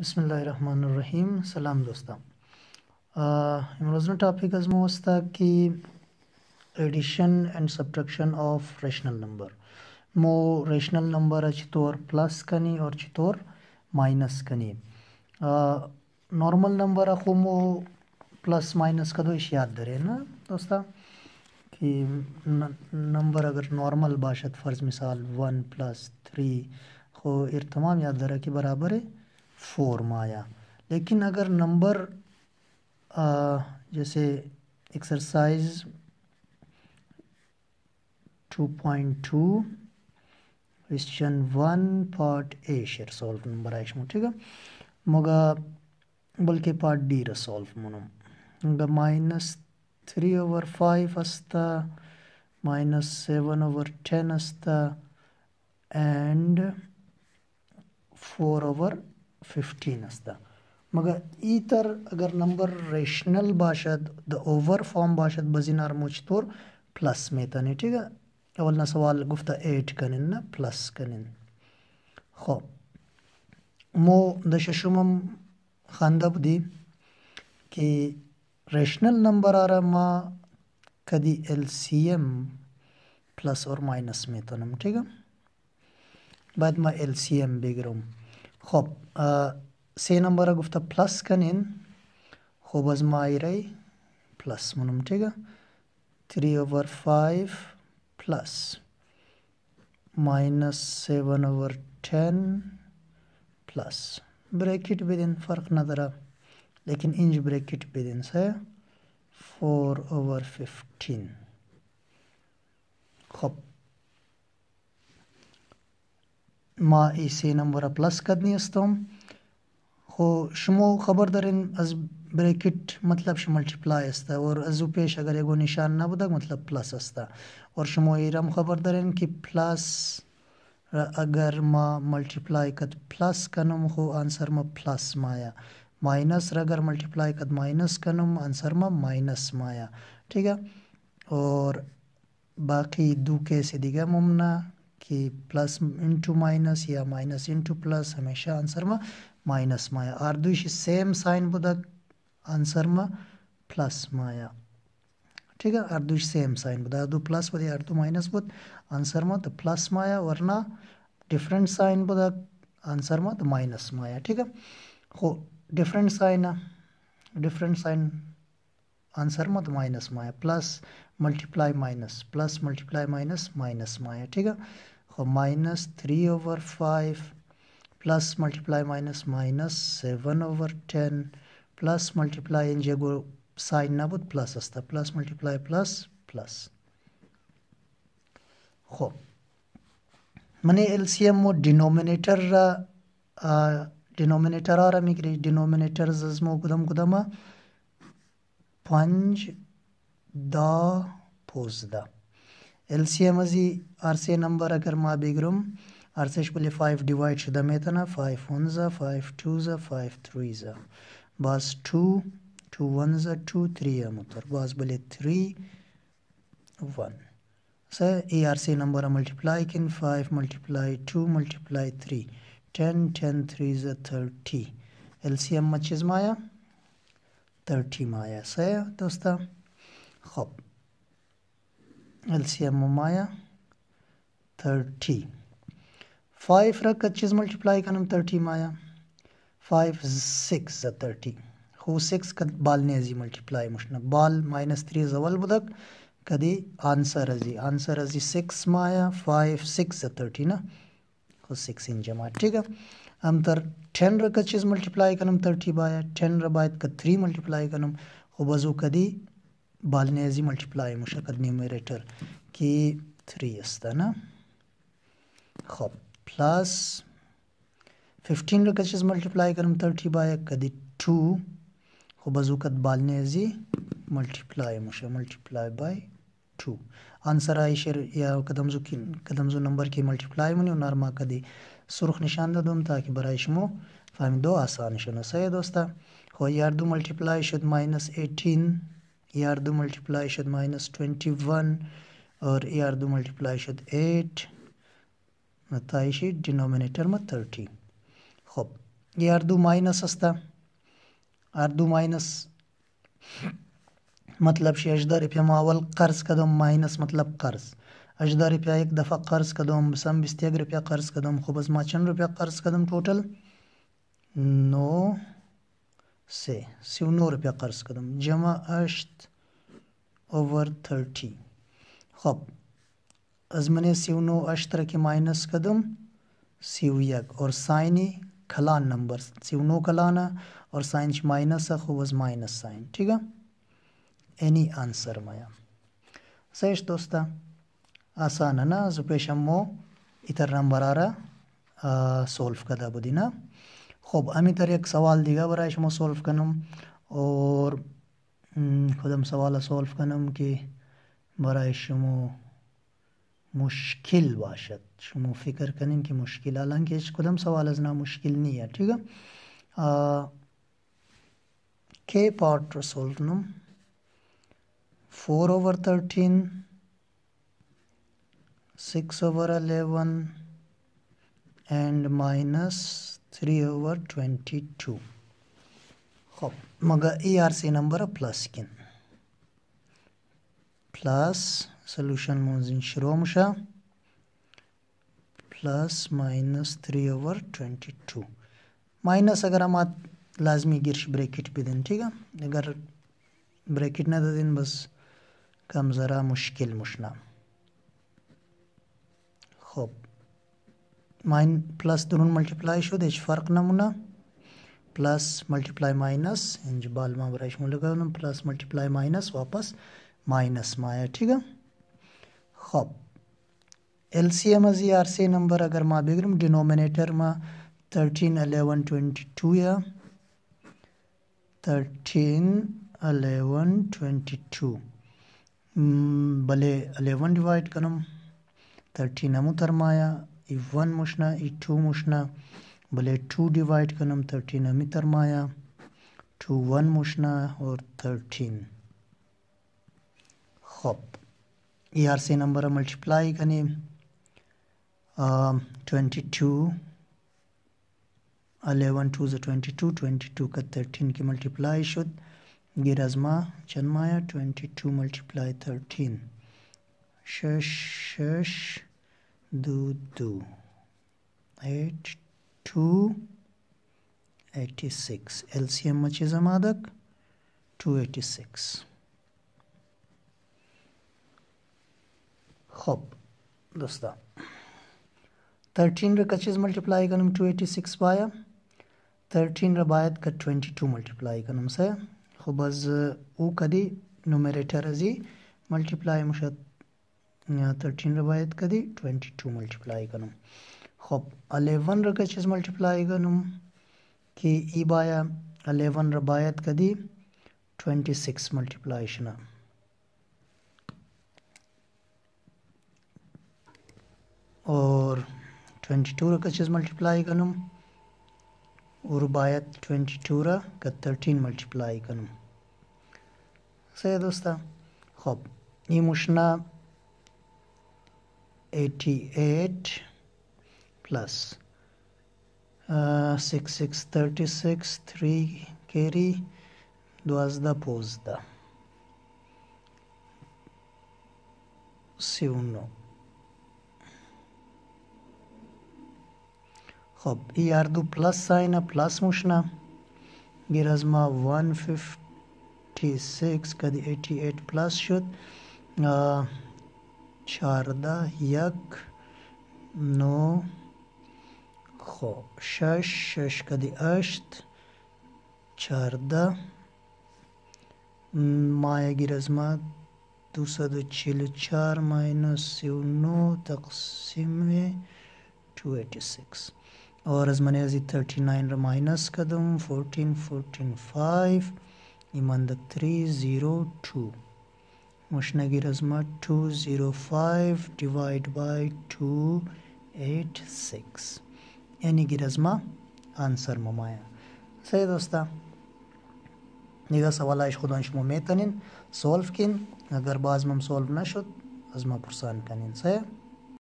बसमीम सलाम दोस्तों इमरोज़ा टॉपिक अजमो वस्ता कि addition and subtraction of rational number मो रेशनल नंबर अचितोर प्लस कनी और चितोर माइनस कनी नॉर्मल नंबर आखो मो प्लस माइनस का दो तो इस याद धरे ना दोस्ता कि नंबर अगर नॉर्मल बाशत फ़र्ज़ मिसाल वन प्लस थ्री हो इर तमाम याद धरा कि बराबर है फोर में आया लेकिन अगर नंबर जैसे exercise two point two question one part A शेर सॉल्व नंबर आयुष्म ठीक है मग बल्कि पार्ट डी र सॉल्व म्हणून माइनस थ्री ओवर फाइव असता माइनस सेवन ओवर टेन असता and four over 15 asta. Mega ether agar number rational bashad the over form bashad bazinar mochtor plus metane ठीक है اولنا سوال گفته 8 کنین نه پلس کنین خب مو د ششمم خنده بودی که ریشنل نمبر آره ما کدی LCM پلس اور ماینس میتونم ٹھیک ہے بعد ما LCM بگیرم خب سه نمبر گفته پلاس کنین خب از رای پلاس منم تیگه 3 over 5 plus minus 7 over 10 plus bracket بدین فرق نداره لیکن اینج bracket بدین سه 4 over 15 خب ma EC number kadniyostom. Och shmo khabar darin az bracket मतलब multiply असता और अजू पेश अगर एगो निशान ना बदक मतलब प्लस असता और शमो इरम खबर दरेन कि प्लस अगर मा मल्टीप्लाई कद प्लस कनम हो आंसर मा प्लस माया माइनस अगर मल्टीप्लाई कद माइनस कनम आंसर मा माइनस माया ठीक है और बाकी दू कैसे दिगा मुमना कि प्लस इंटू माइनस या माइनस इंटू प्लस हमेशा आंसर में माइनस में आया और दुई सेम साइन बुधक आंसर में प्लस में आया ठीक है और दुई सेम साइन बुद्ध अर्धु प्लस बुध अर्धु माइनस बुद आंसर में तो प्लस में आया वरना डिफरेंट साइन बुधक आंसर में तो माइनस में आया ठीक है हो different sign different sign answer में तो माइनस में आया plus multiply minus plus multiply minus minus में आया ठीक है خب minus 3 over 5 plus multiply minus minus 7 over 10 plus multiply اینجا گو ساین نبود پلاس است پلاس ملتیپلای پلاس پلاس خب منی السیم و دینومینیتر را دینومینیتر ها را میگیری دینومینیتر زمو کدام کدام پنج دا پوزده LCM अजी अरसे नंबर अगर मा बिग्रम अरसे पुल फाइव डिवाइड शुदा में तना फाइव वन ज़ा फाइव टू ज़ा फाइव थ्री ज़ा बस टू टू वन ज़ा टू थ्री है मुतर बास बोले थ्री वन सर ए आर से नंबर मल्टीप्लाई किन five multiply two multiply three ten ten three ज़ा थर्टी एल सी एम मचिज़ माया थर्टी माया सर दोस्ता खब LCM Mumaya 30. 5 रख अच्छे से मल्टीप्लाई करना 30 माया 5 6 ज़ा 30 हो 6 का बाल ने जी मल्टीप्लाई मुशना बाल माइनस थ्री जवल बुदक कदी आंसर अजी आंसर अजी 6 माया 5 6 ज़ा 30 ना हो 6 इन जमा ठीक है हम तर 10 रख अच्छे से मल्टीप्लाई करना 30 बाया 10 रबायत का 3 मल्टीप्लाई करना हो बजू कदी balinazi multiply mushakad numerator ki 3 istana. Hop plus 15 रखा चीज मल्टीप्लाई करम 30 बाय कदी 2 خو بزوکت بالنیزی ملټیپلای مشه ملټیپلای بای 2 انسر عائشر یا قدم زو کې قدم زو نمبر کې ملټیپلای مونږ نارما کدي سرخ نشان دادم تاکي برای شما فهمیدو آسان شونه سه دوستا خو یار دو ملټیپلای شد -18 ए आर दो मल्टीप्लाई शद माइनस ट्वेंटी वन और ए आर दो मल्टीप्लाई शद एट नतایشی डिनोमिनेटर में थर्टी خب ए आर दो माइनस अस्ता आर दो माइनस मतलब شي اجدار په ماول قرض کدم ماینس مطلب قرض اجدار په یک دفعه قرض کدم سم 21 روپیا قرض کدم خو بس ما چند روپیا قرض کدم ټوټل نو no. से 9 रुपया कर्ज कदम जमा अश्त ओवर थर्टी خب از من سیونو اشتر که ماینس کدم سیو یک اور ساینی کلان نمبر سیونو کلانه اور ساین چی ماینس خو از ماینس ساین ٹھیک ہے اینی آنسر مایا سیش دوستا آسان ہے نا زو پیشم مو اتر نمبر آرہ سولف کدا بودی نا खूब अमी तर एक सवाल दिगा बर यह सोल्व कनम और हम्म, खुदम सवाल सोल्व कनम कि बर यह मुश्किल बाशत शुमो फिक्र कन कि मुश्किल हालांकि खुदम सवाल ना मुश्किल नहीं है ठीक है के पार्ट सोल्व सोल्वनम four over thirteen six over eleven and minus 3 over 22 خب مگه ای آر سی نمبر پلاس کن پلاس سلوشن منزین شروع میشه پلاس ماینس 3 over 22 ماینس اگر ما لازمی گیرش بریکیت بدین ٹھیک ہے اگر بریکیت نہ دادین بس کم ذرا مشکل مشنا minus plus दोनों मल्टीप्लाई शो देश फर्क नमूना प्लस मल्टीप्लाई माइनस इंज बाल माँ बराश प्लस मल्टीप्लाई माइनस वापस माइनस में आया ठीक है खब एल सी एम अजी आर सी नंबर अगर माँ बिगरम डिनोमिनेटर में थर्टीन अलेवन ट्वेंटी टू या थर्टीन अलेवन ट्वेंटी टू भले अलेवन डिवाइड करम थर्टीन अमुतर में e1 moshna e2 moshna भले टू डिवाइड करम थर्टीन हमी तरमाया टू वन मुशना और थर्टीन खब ई आर से नंबर मल्टीप्लाई कने ट्वेंटी टू अलेवन टू जो ट्वेंटी टू ट्वेंटी टू का थर्टीन की मल्टीप्लाई शुद गिरजमा जन्माया ट्वेंटी टू मल्टीप्लाई थर्टीन शश शश do do 8 2 86 LCM much is a madak 286 खब दोस्ता थर्टीन का चीज़ मल्टीप्लाई करना टू एटी सिक्स पाया थर्टीन बायत का ट्वेंटी टू मल्टीप्लाई करना खूब अज ऊ कदी नोमेरेटर अजी मल्टीप्लाई मुशत थर्टीन रवायत कदी ट्वेंटी टू मल्टीप्लाई करूँ खब अलेवन रखे मल्टीप्लाई करूँ कि ई बाया अलेवन रवायत कदी ट्वेंटी सिक्स मल्टीप्लाई शना और ट्वेंटी टू रखे चीज़ मल्टीप्लाई करूँ बायत ट्वेंटी टू रहा का थर्टीन मल्टीप्लाई करूँ सही दोस्ता खब ये मुशना 88 plus uh, 6 6 36 3 carry duazda pozda siuno خب ای اردو پلاس ساین پلاس موشنا گیرازما 156 کدی 88 پلاس شد آه چارده یک نو خو شش شش کدی هشت چارده مایه گیر از ما دو سد و چل و چار ماینس سی و نو تقسیم تو ایٹی سکس और अज मैंने अजी थर्टी नाइन माइनस कदम फोर्टीन फोर्टीन फाइव इमन द three zero two five divide by two eight six यानी गिरजमा आंसर नुमाया सही दोस्ता निगा सवाल आइश खुदांश मुमेतनिन सोल्व किन अगर बाज़ मम सोल्व ना शुद अजमा पुरसान कन सही